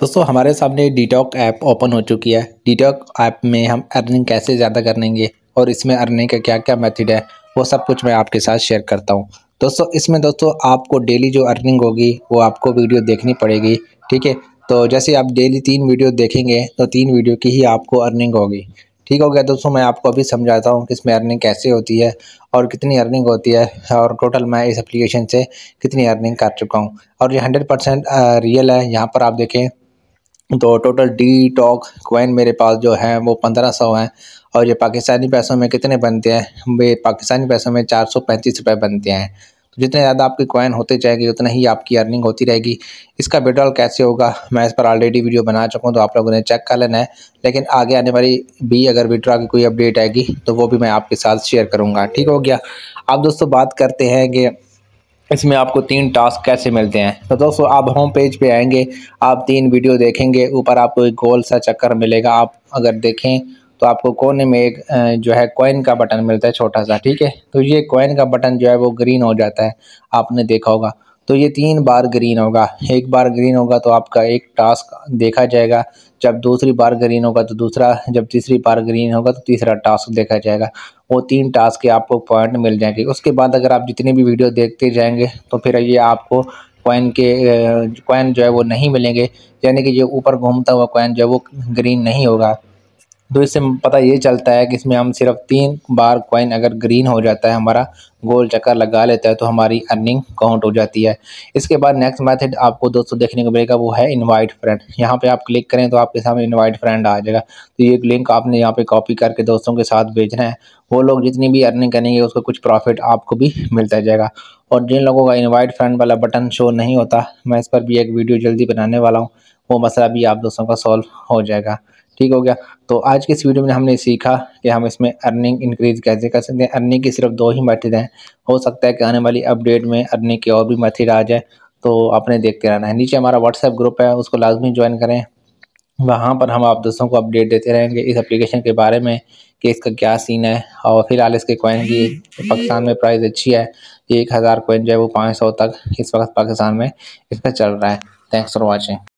दोस्तों हमारे सामने डिटॉक ऐप ओपन हो चुकी है डिटॉक ऐप में हम अर्निंग कैसे ज़्यादा करेंगे और इसमें अर्निंग का क्या क्या मेथड है वो सब कुछ मैं आपके साथ शेयर करता हूँ दोस्तों इसमें दोस्तों आपको डेली जो अर्निंग होगी वो आपको वीडियो देखनी पड़ेगी ठीक है तो जैसे आप डेली तीन वीडियो देखेंगे तो तीन वीडियो की ही आपको अर्निंग होगी ठीक हो गया दोस्तों मैं आपको अभी समझाता हूँ कि इसमें अर्निंग कैसे होती है और कितनी अर्निंग होती है और टोटल मैं इस एप्लीकेशन से कितनी अर्निंग कर चुका हूँ और ये हंड्रेड परसेंट रियल है यहाँ पर आप देखें तो टोटल डी टॉक क्वाइन मेरे पास जो है वो पंद्रह सौ हैं और ये पाकिस्तानी पैसों में कितने बनते हैं वे पाकिस्तानी पैसों में चार सौ पैंतीस रुपये बनते हैं तो जितने ज़्यादा आपके क्वाइन होते जाएंगे उतना ही आपकी अर्निंग होती रहेगी इसका विड्रॉल कैसे होगा मैं इस पर ऑलरेडी वीडियो बना चुका हूँ तो आप लोगों ने चेक कर लेना है लेकिन आगे आने वाली भी अगर विड्रॉ की कोई अपडेट आएगी तो वो भी मैं आपके साथ शेयर करूँगा ठीक हो गया अब दोस्तों बात करते हैं कि इसमें आपको तीन टास्क कैसे मिलते हैं तो दोस्तों आप होम पेज पे आएंगे आप तीन वीडियो देखेंगे ऊपर आपको एक गोल सा चक्कर मिलेगा आप अगर देखें तो आपको कोने में एक जो है कॉइन का बटन मिलता है छोटा सा ठीक है तो ये कॉइन का बटन जो है वो ग्रीन हो जाता है आपने देखा होगा तो ये तीन बार ग्रीन होगा एक बार ग्रीन होगा तो आपका एक टास्क देखा जाएगा जब दूसरी बार ग्रीन होगा तो दूसरा जब तीसरी बार ग्रीन होगा तो तीसरा टास्क देखा जाएगा वो तीन टास्क के आपको पॉइंट मिल जाएंगे उसके बाद अगर आप जितनी भी वीडियो देखते जाएंगे तो फिर ये आपको कॉइन के कॉइन जो है वो नहीं मिलेंगे यानी कि जो ऊपर घूमता हुआ कॉइन जो है वो ग्रीन नहीं होगा तो इससे पता ये चलता है कि इसमें हम सिर्फ तीन बार कॉइन अगर ग्रीन हो जाता है हमारा गोल चक्कर लगा लेता है तो हमारी अर्निंग काउंट हो जाती है इसके बाद नेक्स्ट मेथड आपको दोस्तों देखने को मिलेगा वो है इनवाइट फ्रेंड यहाँ पे आप क्लिक करें तो आपके सामने इनवाइट फ्रेंड आ जाएगा तो ये लिंक आपने यहाँ पे कॉपी करके दोस्तों के साथ भेजना है वो लोग जितनी भी अर्निंग करेंगे उसका कुछ प्रॉफिट आपको भी मिलता जाएगा और जिन लोगों का इन्वाइट फ्रेंड वाला बटन शो नहीं होता मैं इस पर भी एक वीडियो जल्दी बनाने वाला हूँ वो मसला भी आप दोस्तों का सॉल्व हो जाएगा ठीक हो गया तो आज के इस वीडियो में हमने सीखा कि हम इसमें अर्निंग इंक्रीज कैसे कर सकते हैं अर्निंग की सिर्फ दो ही मेथड हैं हो सकता है कि आने वाली अपडेट में अर्निंग के और भी मेथड आ जाए तो आपने देखते रहना है नीचे हमारा व्हाट्सएप ग्रुप है उसको लाजमी ज्वाइन करें वहाँ पर हम आप दोस्तों को अपडेट देते रहेंगे इस एप्लीकेशन के बारे में कि इसका क्या सीन है और फिलहाल इसके कोइन की पाकिस्तान में प्राइस अच्छी है एक हज़ार कोइन जो है वो पाँच सौ तक इस वक्त पाकिस्तान में इसका चल रहा है थैंक्स फॉर वॉचिंग